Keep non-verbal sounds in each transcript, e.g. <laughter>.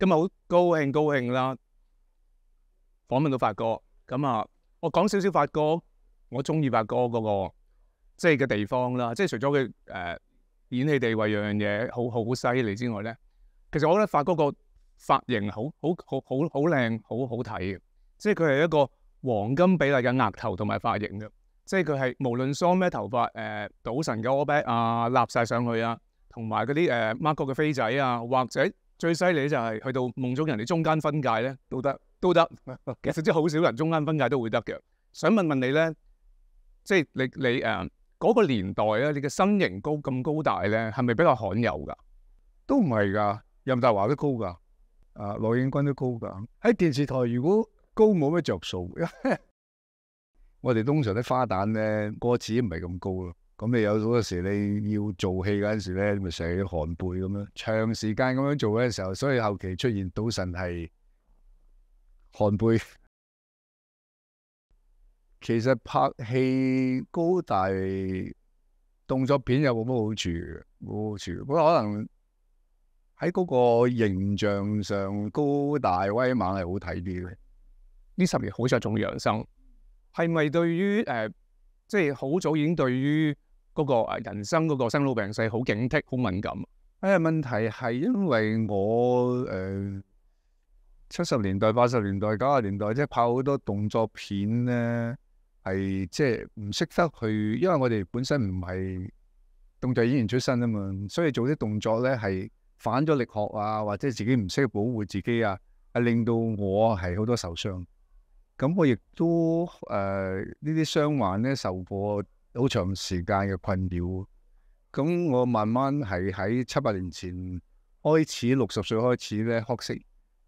今日好高興高興啦，訪問到發哥，咁啊，我講少少發哥，我中意發哥嗰個即係嘅地方啦，即係除咗佢誒演戲地位樣樣嘢好好犀利之外咧，其實我覺得發哥個髮型好好好好好靚，好好睇嘅，即係佢係一個黃金比例嘅額頭同埋髮型嘅，即係佢係無論梳咩頭髮，誒，賭神嘅 all back 啊，立晒上去啊，同埋嗰啲誒 Mark 哥嘅飛仔啊，或者。最犀利就係去到夢中人哋中間分界咧都得都得，<laughs> 其實即系好少人中間分界都會得嘅。想問問你咧，即系你你诶嗰個年代咧，你嘅身形高咁高大咧，係咪比較罕有噶？都唔係㗎，任達華都高㗎，啊羅遠军都高㗎。喺電視台如果高冇咩着數，<laughs> 我哋通常啲花旦咧個子唔係咁高。咁你有好多時你要做戲嗰陣時咧，你咪成日寒背咁样，長時間咁樣做嘅时時候，所以後期出現賭神係寒背。<laughs> 其實拍戲高大動作片有冇乜好處？冇好處，不過可能喺嗰個形象上高大威猛係好睇啲嘅。呢十年好在重养生，係咪對於誒，即係好早已經對於。嗰個人生嗰個生老病死好警惕，好敏感。誒問題係因為我誒七十年代、八十年代、九十年代即係拍好多動作片咧，係即係唔識得去，因為我哋本身唔係動作演員出身啊嘛，所以做啲動作咧係反咗力學啊，或者自己唔識保護自己啊，係令到我係好多受傷。咁我亦都誒呢啲傷患咧受過。好长时间嘅困扰，咁我慢慢系喺七八年前开始，六十岁开始咧学识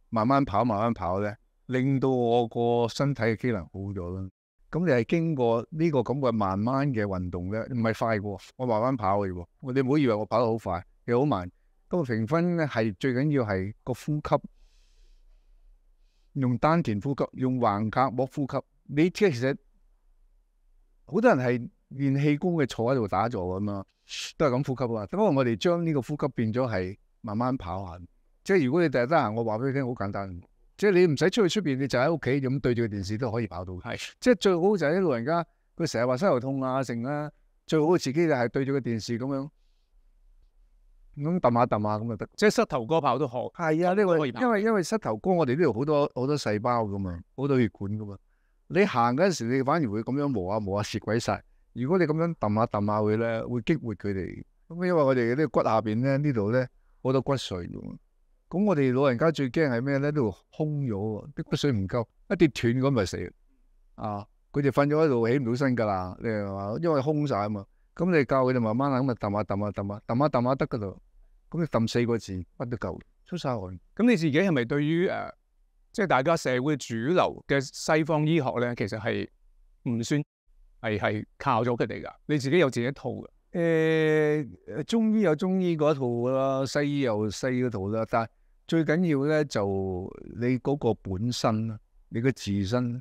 慢慢跑，慢慢跑咧，令到我个身体嘅机能好咗啦。咁你系经过呢个咁嘅慢慢嘅运动咧，唔系快嘅，我慢慢跑嘅啫。我你唔好以为我跑得好快，又好慢。咁评分系最紧要系个呼吸，用丹田呼吸，用横格膜呼吸。你即系其实好多人系。练器官嘅坐喺度打坐咁咯，都系咁呼吸啊。只不过我哋将呢个呼吸变咗系慢慢跑下。即系如果你第日得闲，我话俾你听，好简单。即系你唔使出去出边，你就喺屋企咁对住个电视都可以跑到。系。即系最好就系啲老人家，佢成日话膝头痛啊，成啊，最好自己就系对住个电视咁样咁揼下揼下咁就得。即系膝头哥跑都学。系啊，呢个因为因为膝头哥我哋呢度好多好多细胞噶嘛，好多血管噶嘛。你行嗰阵时，你反而会咁样磨下磨下蚀鬼晒。如果你咁样揼下揼下佢咧，会激活佢哋。咁因为我哋呢啲骨下边咧，呢度咧好多骨髓。咁我哋老人家最惊系咩咧？呢度空咗啲骨髓唔够，一跌断咁咪死啊！佢哋瞓咗喺度，起唔到身噶啦。你话，因为空晒啊嘛。咁你教佢哋慢慢啊，咁揼下揼下揼下，揼下揼下得嗰度。咁你揼四个字，乜都够，出晒汗。咁你自己系咪对于诶，即系大家社会主流嘅西方医学咧，其实系唔算？系系靠咗佢哋噶，你自己有自己一套嘅。誒，中醫有中醫嗰一套啦，西醫有西嗰套啦。但係最緊要咧就你嗰個本身啦，你個自身，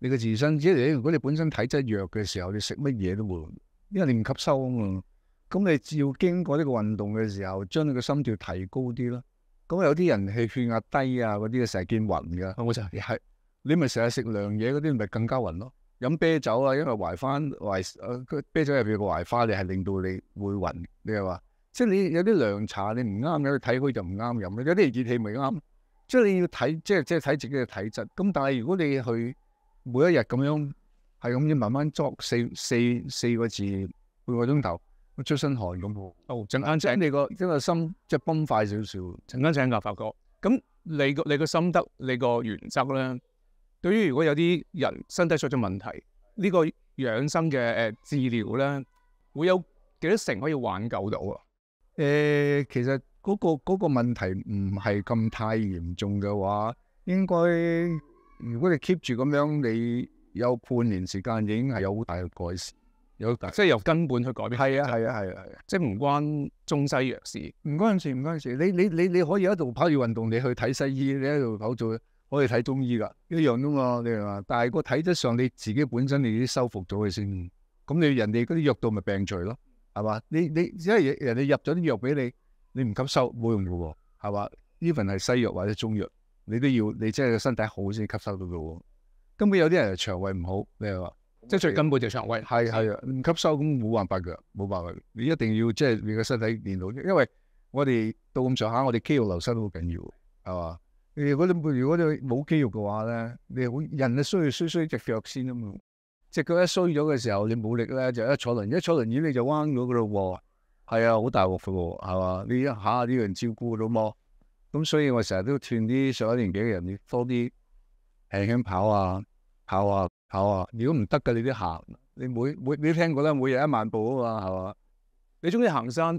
你個自身。即系如果你本身體質弱嘅時候，你食乜嘢都冇，因為你唔吸收啊嘛。咁你要經過呢個運動嘅時候，將你個心跳提高啲啦。咁有啲人氣血壓低啊，嗰啲成日見暈㗎，係咪就你咪成日食涼嘢嗰啲，咪更加暈咯。飲啤酒啊，因為懷翻懷誒啤酒入邊個懷花，你係令到你會暈。你話即係你有啲涼茶你唔啱，你睇佢就唔啱飲。有啲熱氣咪啱，即係你要睇，即係即係睇自己嘅體質。咁但係如果你去每一日咁樣係咁樣慢慢作四四四個字半個鐘頭，出身汗咁喎。哦，陣間請你個，即為心即係崩快少少。陣間請阿發哥。咁你個你個心得，你個原則咧？對於如果有啲人身體出咗問題，呢個養生嘅誒治療咧，會有幾多成可以挽救到啊？誒，其實嗰個嗰個問題唔係咁太嚴重嘅話，應該如果你 keep 住咁樣，你有半年時間已經係有好大嘅改善，有即係由根本去改變。係啊係啊係啊，啊，即系唔關中西藥事。唔關事唔關事，你你你你可以喺度跑住運動，你去睇西醫，你喺度跑做。我哋睇中医噶，一样呢嘛，你嘛？但系个体质上你自己本身你已经修复咗佢先，咁你人哋嗰啲药到咪病除咯，系嘛？你你因为人哋入咗啲药俾你，你唔吸收冇用噶喎，系嘛？even 系西药或者中药，你都要你即系个身体好先吸收到噶，根本有啲人肠胃唔好，你话即系最根本就肠胃，系系唔吸收咁冇办法噶，冇办法，你一定要即系你个身体练到，因为我哋到咁上下，我哋肌肉流失好紧要，系嘛？如果你如果你冇肌肉嘅話咧，你好人系需要衰衰只腳先啊嘛，只脚一衰咗嘅時候，你冇力咧就一坐輪椅，一坐輪椅你就彎咗噶咯喎，係啊，好大鑊嘅喎，係嘛？你一下呢樣照顧到么？咁所以我成日都勸啲上一年紀嘅人要多啲輕輕跑啊，跑啊，跑啊！如果唔得嘅你都行，你每每你都聽過啦，每日一萬步啊嘛，係嘛？你中意行山？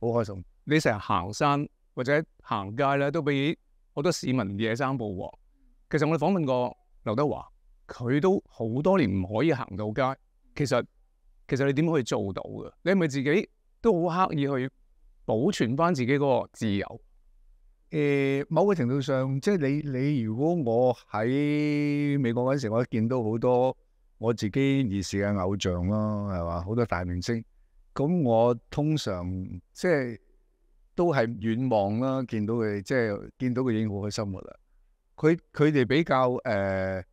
好開心！你成日行山或者行街咧，都俾好多市民野生保護。其實我哋訪問過劉德華，佢都好多年唔可以行到街。其實其实你點可以做到嘅？你系咪自己都好刻意去保存翻自己嗰個自由？誒，某個程度上，即係你你如果我喺美國嗰时，時，我見到好多我自己兒時嘅偶像啦，係嘛？好多大明星。咁我通常即系都系遠望啦，見到佢即係見到佢已經好開心㗎啦。佢佢哋比較誒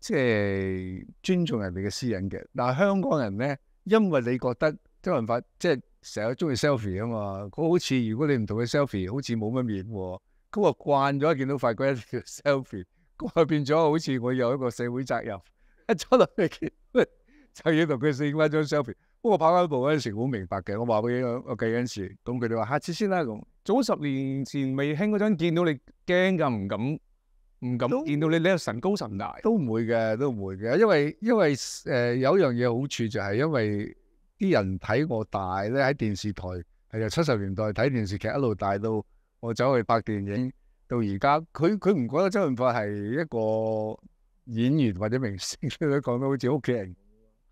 即系尊重人哋嘅私隱嘅。嗱，香港人咧，因為你覺得周文发即係成日中意 selfie 啊嘛，佢好似如果你唔同佢 selfie，好似冇乜面喎。咁我慣咗，見到快鬼一照 <laughs> selfie，咁我變咗好似我有一個社會責任，一坐落佢就要同佢四翻张 selfie。不过跑下步嗰阵时好明白嘅，我话佢我计嗰阵时，咁佢哋话下次先啦咁。早十年前未兴嗰阵，见到你惊噶，唔敢唔敢见到你，你又神高神大。都唔会嘅，都唔会嘅，因为因为诶有样嘢好处就系因为啲人睇我大咧喺电视台系由七十年代睇电视剧一路大到我走去拍电影到而家，佢佢唔觉得周润发系一个演员或者明星，佢讲得好似屋企人。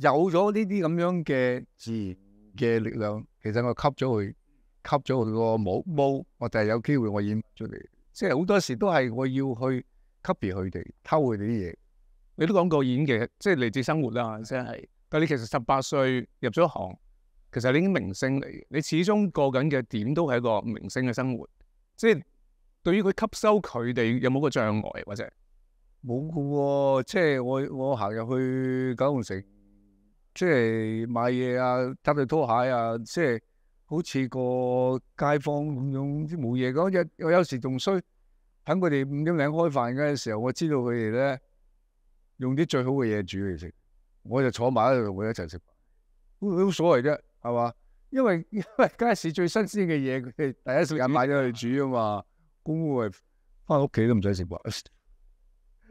有咗呢啲咁樣嘅自然嘅力量，其實我吸咗佢，吸咗佢個毛毛，我就係有機會我演出嚟。即係好多時都係我要去 copy 佢哋，偷佢哋啲嘢。你都講過演技，即係嚟自生活啦，即係。但你其實十八歲入咗行，其實你已經明星嚟嘅。你始終過緊嘅點都係一個明星嘅生活。即係對於佢吸收佢哋有冇個障礙或者？冇噶、喎，即係我我行入去九龙城。即系买嘢啊，搭对拖鞋啊，即系好似个街坊咁样，冇嘢日，我有时仲衰，喺佢哋五点零开饭嘅时候，我知道佢哋咧用啲最好嘅嘢煮嚟食，我就坐埋喺度同佢一齐食饭，都冇所谓啫，系嘛？因为 <laughs> 因为街市最新鲜嘅嘢，佢哋第一食间买咗去煮啊嘛，公公咪翻屋企都唔使食。<laughs>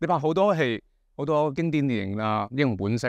你拍好多戏，好多经典电影啦，英雄本色。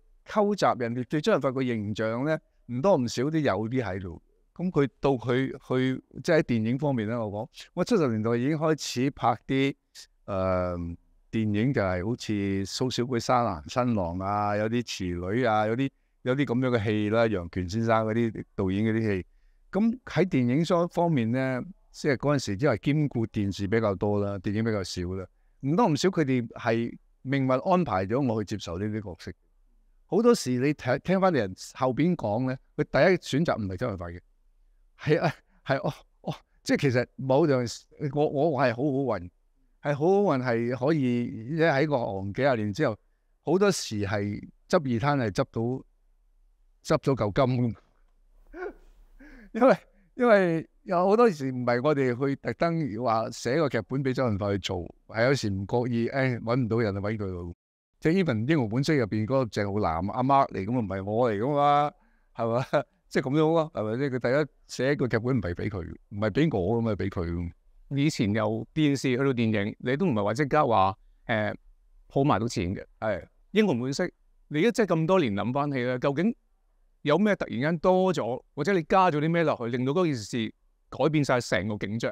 溝集人哋，最終發個形象咧，唔多唔少都有啲喺度。咁佢到佢去，即係喺電影方面咧，我講我七十年代已經開始拍啲誒電影，就係好似蘇小偉、沙男、新郎啊，有啲雌女啊，有啲有啲咁樣嘅戲啦。楊權先生嗰啲導演嗰啲戲，咁喺電影相方面咧，即係嗰陣時因為兼顧電視比較多啦，電影比較少啦，唔多唔少佢哋係命運安排咗我去接受呢啲角色。好多時你聽听翻啲人後边講咧，佢第一選擇唔係周润发嘅，係啊，係哦哦，即系其實冇樣，我我係好好運，係好好運，係可以即喺個行幾十年之後，好多時係執二攤係執到執咗嚿金，<laughs> 因為因為有好多時唔係我哋去特登話寫個劇本俾周润发去做，係有時唔覺意诶揾唔到人啊揾佢。即 even 英雄本色入边嗰個鄭浩南阿媽嚟，咁啊唔係我嚟噶嘛，係嘛？<laughs> 即係咁樣咯，係咪先？佢第一寫個劇本唔係俾佢，唔係俾我咁啊，俾佢以前由電視去到電影，你都唔係話即刻話誒破埋到錢嘅。系英雄本色，你一即係咁多年諗翻起咧，究竟有咩突然間多咗，或者你加咗啲咩落去，令到嗰件事改變晒成個景象？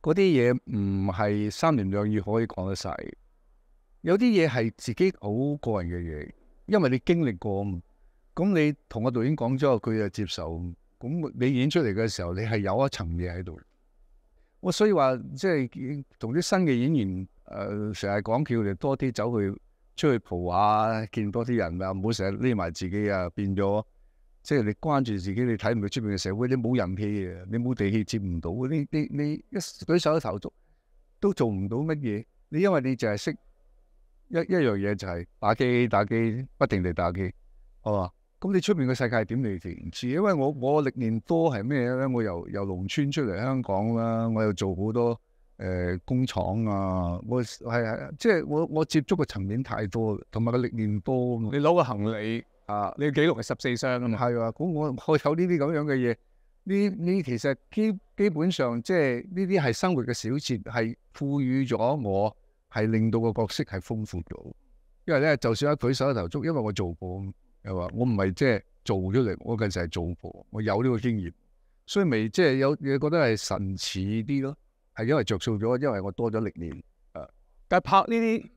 嗰啲嘢唔系三言两语可以讲得晒，有啲嘢系自己好个人嘅嘢，因为你经历过，咁你同个导演讲咗，佢就接受。咁你演出嚟嘅时候，你系有一层嘢喺度。我所以话即系同啲新嘅演员，诶，成日讲叫你多啲走去出去蒲下，见多啲人啊，唔好成日匿埋自己啊，变咗。即係你關注自己，你睇唔到出面嘅社會。你冇人氣啊，你冇地氣，接唔到你你你一舉手一投足都做唔到乜嘢。你因為你就係識一一樣嘢，就係打機打機，不停地打機，係嘛？咁你出面嘅世界點唔知？因為我我歷年多係咩咧？我由由農村出嚟香港啦，我又做好多誒工廠啊，我係係即係我我接觸嘅層面太多，同埋個歷年多。你攞個行李。啊！你嘅记录系十四箱啊嘛，系啊。咁我去搞呢啲咁样嘅嘢，呢呢其实基基本上即系呢啲系生活嘅小节，系赋予咗我，系令到个角色系丰富咗。因为咧，就算一举手一投足，因为我做过，又话我唔系即系做出嚟，我近时系做过，我有呢个经验，所以咪即系有你觉得系神似啲咯，系因为着数咗，因为我多咗历练。诶，但系拍呢啲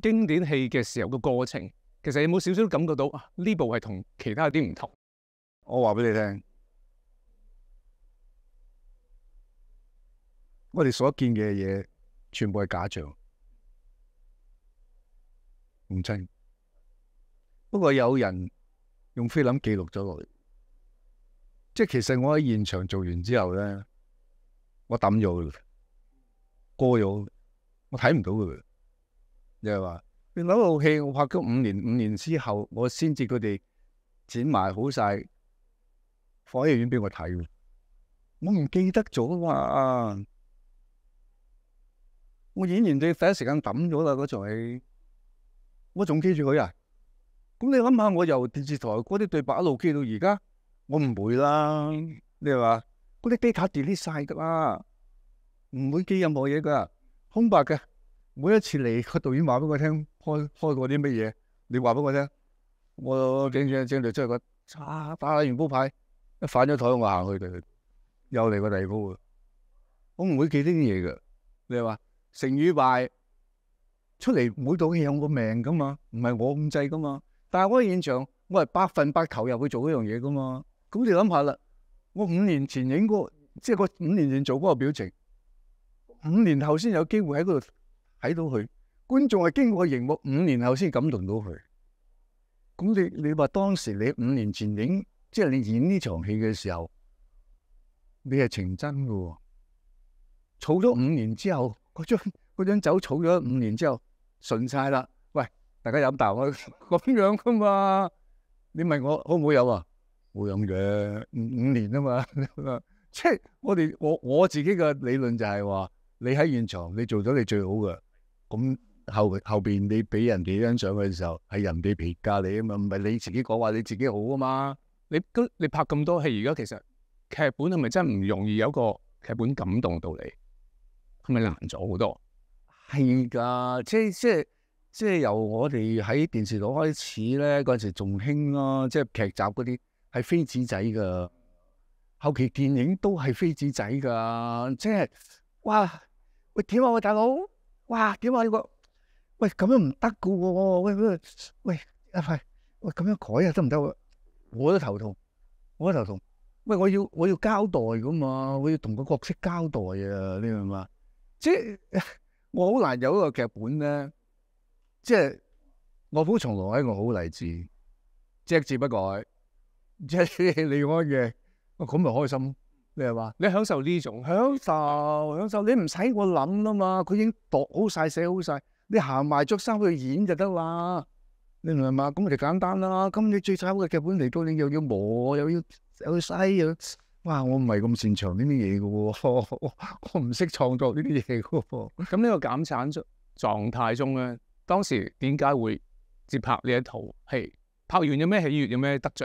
经典戏嘅时候嘅过程。其实有冇少少感觉到啊？呢部系同其他有啲唔同。我话俾你听，我哋所见嘅嘢全部系假象，唔清。不过有人用菲林记录咗落嚟，即系其实我喺现场做完之后咧，我抌咗啦，过咗，我睇唔到佢。你系话？你谂套戏，我拍咗五年，五年之后我先至佢哋剪埋好晒，放喺影院俾我睇。我唔记得咗啊！我演完最第一时间抌咗啦嗰场戏，我仲记住佢啊！咁你谂下，我由电视台嗰啲对白一路记到而家，我唔会啦。你话嗰啲机卡 delete 晒噶啦，唔会记任何嘢噶，空白嘅。每一次嚟，個導演話俾我聽，開開过啲乜嘢，你話俾我聽，我影影影嚟出嚟个打打完波牌，一反咗台，我行去就又嚟個第二铺啊！我唔會記啲嘢噶，你話成與败出嚟每到係我命噶嘛，唔係我控制噶嘛。但係我喺現場，我係百分百投入去做嗰樣嘢噶嘛。咁你諗下啦，我五年前影個，即係个五年前做嗰個表情，五年後先有機會喺嗰度。睇到佢，观众系经过荧幕五年后先感动到佢。咁你你话当时你五年前影，即系你演呢场戏嘅时候，你系情真噶。储咗五年之后，嗰张嗰张酒储咗五年之后，顺晒啦。喂，大家饮啖啊，<laughs> 咁样噶嘛？你问我好唔好有饮啊？冇饮嘅，五五年啊嘛。<laughs> 即系我哋我我自己嘅理论就系话，你喺现场你做咗你最好嘅。咁后后边你俾人哋欣赏嘅时候，系人哋评价你啊嘛，唔系你自己讲话你自己好啊嘛。你咁你拍咁多戏，而家其实剧本系咪真唔容易有个剧本感动到你？系咪难咗好多？系噶，即系即系即系由我哋喺电视台开始咧，嗰阵时仲兴咯，即系剧集嗰啲系非子仔噶，后期电影都系非子仔噶，即系哇喂点啊，喂大佬。哇！點啊呢喂，咁樣唔得噶喎！喂喂喂，喂咁樣改啊得唔得？我都頭痛，我都頭痛。喂，我要我要交代噶嘛，我要同個角色交代啊！你明嘛？<laughs> 即係我好難有個劇本咧，即係《卧虎從龍》係一個好例子，只字不改，即系你安嘅，咁咪開心。你係話你享受呢種享受？享受你唔使我諗啦嘛，佢已經讀好晒，寫好晒，你行埋着衫去演就得啦。你明嘛？咁就簡單啦。咁你最慘嘅劇本嚟到，你又要磨，又要又要嘥，又哇！我唔係咁擅長呢啲嘢嘅喎，<laughs> 我唔識創作呢啲嘢嘅喎。咁呢個減產中狀態中咧，當時點解會接拍呢一套戲？拍完有咩喜悦？有咩得着？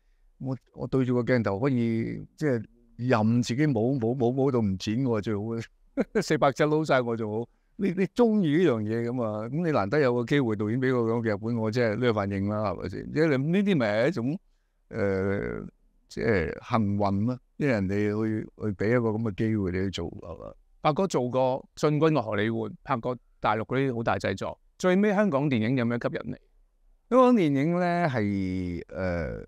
我我对住个镜头可以即系任自己冇冇冇冇到唔剪我最好嘅 <laughs> 四百只捞晒我就好。你你中意呢样嘢咁啊？咁你难得有个机会，导演俾我咁剧本，我即系呢个反应啦，系咪先？即系咁呢啲咪系一种诶，即系幸运咯，因为人哋去去俾一个咁嘅机会你去做系嘛？拍哥做过进军我荷里活》，拍过大陆嗰啲好大制作，最尾香港电影有咩吸引你？香港电影咧系诶。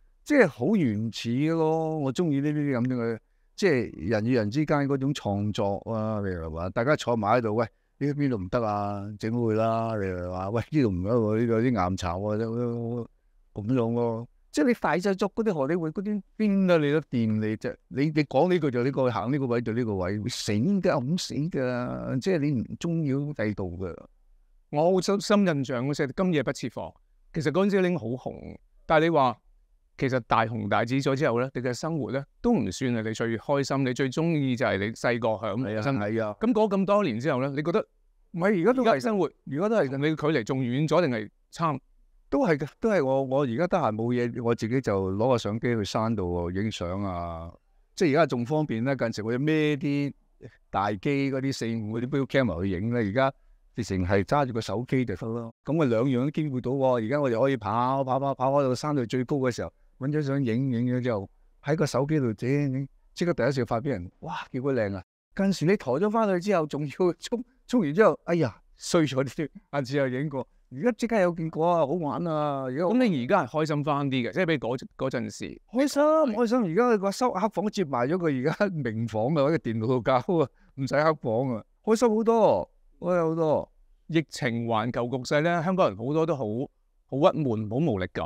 即係好原始咯，我中意呢啲咁嘅，即係人與人之間嗰種創作啊，你話，大家坐埋喺度，喂，呢邊度唔得啊，整佢啦，你話，喂，呢度唔得，度有啲岩巢啊，咁樣咯。即係你快手捉嗰啲荷里活嗰啲邊得你得掂你啫？你你講呢句就呢個，行呢個位就呢個位，死噶，咁死噶。即係你唔中意地度嘅，我好深深印象嗰日今夜不設防》，其實嗰陣時拎好紅，但係你話。其实大红大紫咗之后咧，你嘅生活咧都唔算系你最开心，你最中意就系你细个享嘅生活。咁过咁多年之后咧，你觉得唔系而家都系生活，而家都系你距离仲远咗定系差？都系嘅，都系我我而家得闲冇嘢，我自己就攞个相机去山度影相啊！即系而家仲方便咧，近时我孭啲大机嗰啲四五啲 b i l l camera 去影咧，而家直成系揸住个手机就得咯。咁啊，两样都兼顾到。而家我哋可以跑跑跑跑，开到山度最高嘅时候。揾咗相影影咗之后喺个手机度整，即刻第一时发俾人，哇，结果靓啊！近时你抬咗翻去之后，仲要冲冲 <laughs> 完之后，哎呀，衰咗啲。下次又影过，而家即刻有见过啊，好玩啊！咁你而家系开心翻啲嘅，即系比嗰嗰阵时开心，开心。而家个收黑房接埋咗，佢而家明房啊，喺个电脑度搞啊，唔使黑房啊，开心好多，开心好多。疫情环球局势咧，香港人好多都好好郁闷，好无力感。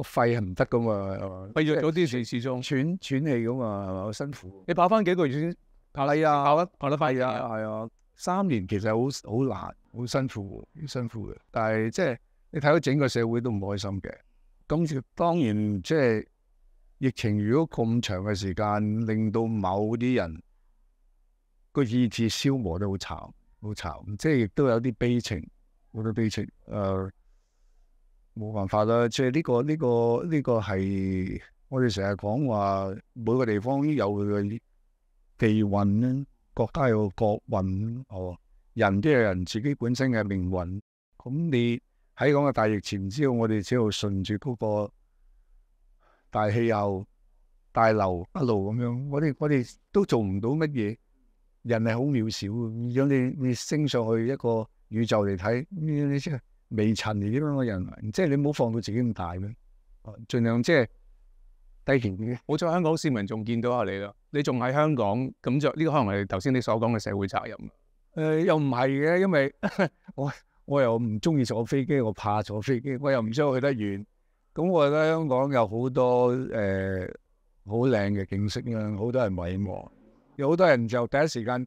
个肺係唔得噶嘛，肺弱咗啲城始中喘喘氣噶嘛，好辛苦。你跑翻幾個月先係啊，跑得跑得快啊，係啊。三年其實好好難，好辛苦，好辛苦嘅。但係即係你睇到整個社會都唔開心嘅。咁當然即係疫情，如果咁長嘅時間，令到某啲人個意志消磨得好慘，好慘，即係都有啲悲情，好多悲情誒。冇办法啦，即系呢个呢个呢个系我哋成日讲话每个地方有佢嘅地运啦，国家有国运，哦，人都有人自己本身嘅命运，咁你喺讲嘅大疫前后，我哋只系顺住嗰个大气又大流一路咁样，我哋我哋都做唔到乜嘢。人系好渺小，如果你你升上去一个宇宙嚟睇，你你即系。未尘呢啲樣嘅人，即系你唔好放到自己咁大咩？尽量即系低啲好彩香港市民仲见到下你啦，你仲喺香港咁就呢个可能系头先你所讲嘅社会责任诶，又唔系嘅，因为 <coughs> 我我又唔中意坐飞机，我怕坐飞机，我又唔想去得远。咁我得香港有好多诶好靓嘅景色啦，好多人迷惘，有好多人就第一时间。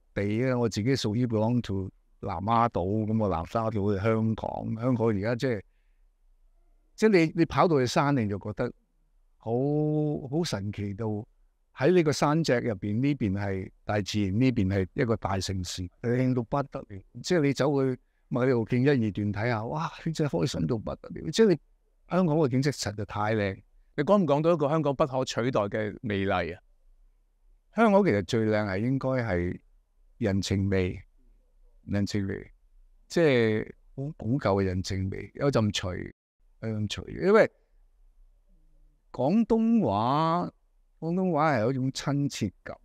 地咧，我自己屬於 belong to 南丫島，咁啊，南沙島去香港，香港而家即係即係你你跑到去山，你就覺得好好神奇到喺呢個山脊入邊呢邊係大自然，呢邊係一個大城市，靚到不得了。即係你走去馬尾度徑一二段睇下，哇！真係開心到不得了。即係你香港嘅景色實在太靚，你講唔講到一個香港不可取代嘅美麗啊？香港其實最靚係應該係。人情味，人情味，即係好古舊嘅人情味，有阵除，有咁除，因為廣東話，廣東話係一種親切感。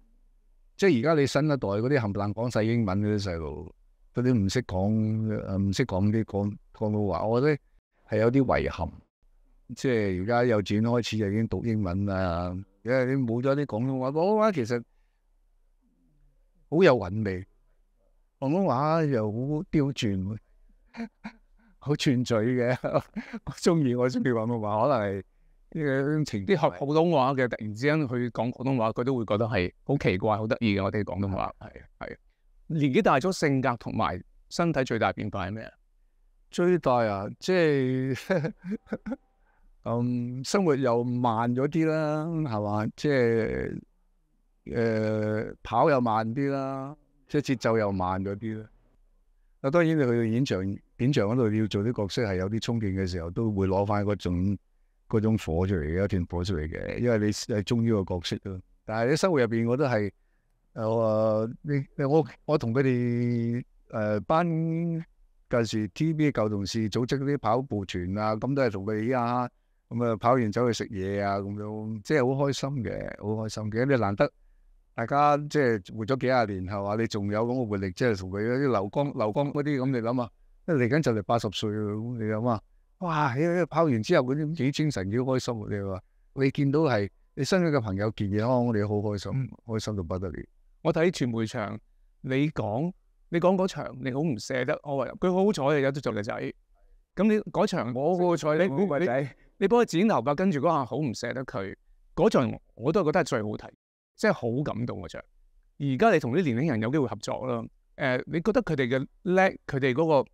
即係而家你新一代嗰啲冚唪唥講晒英文嗰啲細路，嗰啲唔識講，唔識講啲講廣東話，我覺得係有啲遺憾。即係而家幼稚园開始就已經讀英文啦，因為你冇咗啲廣東話东话其实。好有韻味，廣東話又好刁轉，<laughs> 好串嘴嘅。<laughs> 我中意，我中意广廣東話。可能係啲學普通話嘅，突然之間去講普通話，佢都會覺得係好奇怪、好得意嘅。我哋广廣東話，係年紀大咗，性格同埋身體最大變化係咩啊？最大啊，即係 <laughs> 嗯生活又慢咗啲啦，係嘛？即係。诶，跑又慢啲啦，即系节奏又慢咗啲啦。啊，当然你去到演场演场嗰度要做啲角色，系有啲冲劲嘅时候，都会攞翻嗰种嗰种火出嚟嘅，一团火出嚟嘅。因为你系中意个角色咯。但系喺生活入边，我都系诶，你我我同佢哋诶班近时 TV 旧同事组织啲跑步团啊，咁都系同佢哋啊，咁啊跑完走去食嘢啊，咁样即系好开心嘅，好开心嘅。你难得。大家即系活咗几廿年系嘛，你仲有咁嘅活力，即系同佢嗰啲流光流光嗰啲咁，你谂一嚟紧就嚟八十岁，你谂啊，哇！跑完之后嗰啲几精神，几开心你话你见到系你身边嘅朋友健康，我哋好开心，开心到不得了。我睇传媒场，你讲你讲嗰场，你好唔舍得。我话佢好彩，有得做嘅仔。咁你嗰场我好彩，你你你你帮佢剪头发，跟住嗰下好唔舍得佢。嗰场我都系觉得系最好睇。真係好感動嘅著。而家你同啲年輕人有機會合作啦，誒，你覺得佢哋嘅叻，佢哋嗰個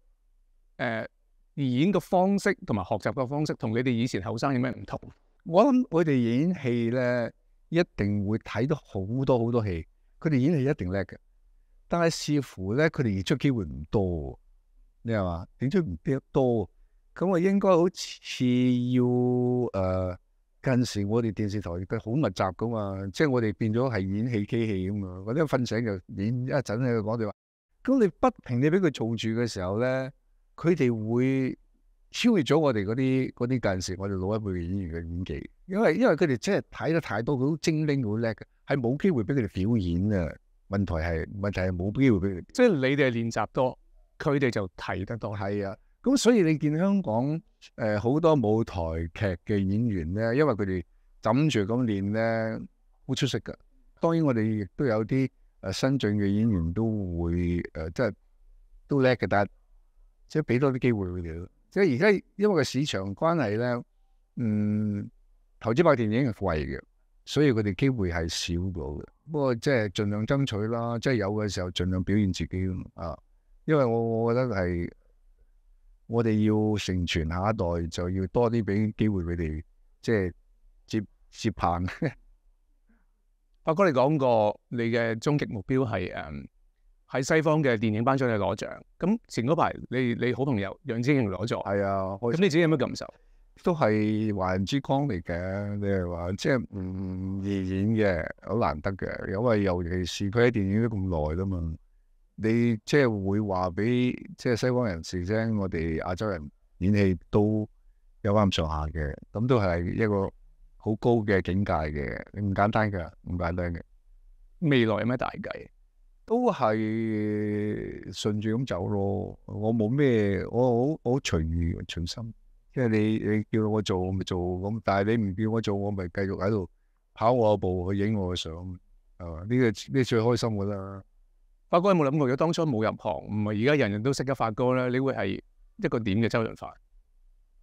誒演嘅方式同埋學習嘅方式，同你哋以前後生有咩唔同？我諗佢哋演戲咧，一定會睇到好多好多戲。佢哋演戲一定叻嘅。但係視乎咧，佢哋演出機會唔多。你係嘛？演出唔多，咁我應該好似要誒。近時我哋電視台都好密集噶嘛，即係我哋變咗係演戲機器咁啊！嗰啲瞓醒就演一陣喺度講電話。咁你不停你俾佢重住嘅時候咧，佢哋會超越咗我哋嗰啲嗰啲近時我哋老一輩演員嘅演技。因為因為佢哋真係睇得太多，佢好精靈好叻嘅，係冇機會俾佢哋表演啊！問題係問題係冇機會俾佢，即係你哋練習多，佢哋就睇得多係啊！咁所以你見香港诶好多舞台劇嘅演員咧，因為佢哋枕住咁練咧，好出色噶。當然我哋亦都有啲誒新晉嘅演員都會誒，即係都叻嘅。但係即係俾多啲機會佢哋咯。即係而家因為個市場關係咧，嗯，投資拍電影係貴嘅，所以佢哋機會係少到嘅。不過即係盡量爭取啦，即係有嘅時候盡量表現自己啊。因為我我覺得係。我哋要成全下一代，就要多啲俾机会佢哋，即系接接棒。阿哥，你讲过你嘅终极目标系诶喺西方嘅电影颁奖你攞奖。咁前嗰排你你好朋友杨子晴攞咗，系啊。咁你自己有咩感受？都系人之光嚟嘅，你话即系唔易演嘅，好难得嘅，因为尤其是佢喺电影都咁耐啦嘛。你即系会话俾即系西方人士听，我哋亚洲人演戏都有啱上下嘅，咁都系一个好高嘅境界嘅，唔简单噶，唔简单嘅。未来有咩大计？都系顺住咁走咯。我冇咩，我好好随遇随心，即系你你叫我做，我咪做咁。但系你唔叫我做，我咪继续喺度跑我嘅步去影我嘅相，系嘛？呢个呢最开心噶啦。发哥有冇谂过，如果当初冇入行，唔系而家人人都识得发哥咧，你会系一个点嘅周润发？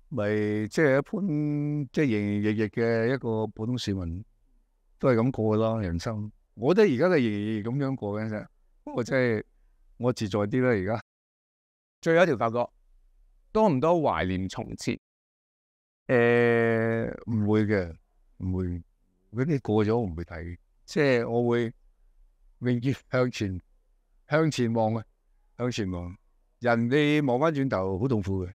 咪即系一般，即系日日嘅一个普通市民，都系咁过嘅咯，人生。我觉得而家嘅日日咁样过嘅啫，我真系我自在啲啦。而家最后一条发哥，多唔多怀念从前？诶，唔会嘅，唔会。嗰啲过咗，我唔会睇。即系我会永远向前。向前望啊！向前望，人你望翻转头，好痛苦嘅。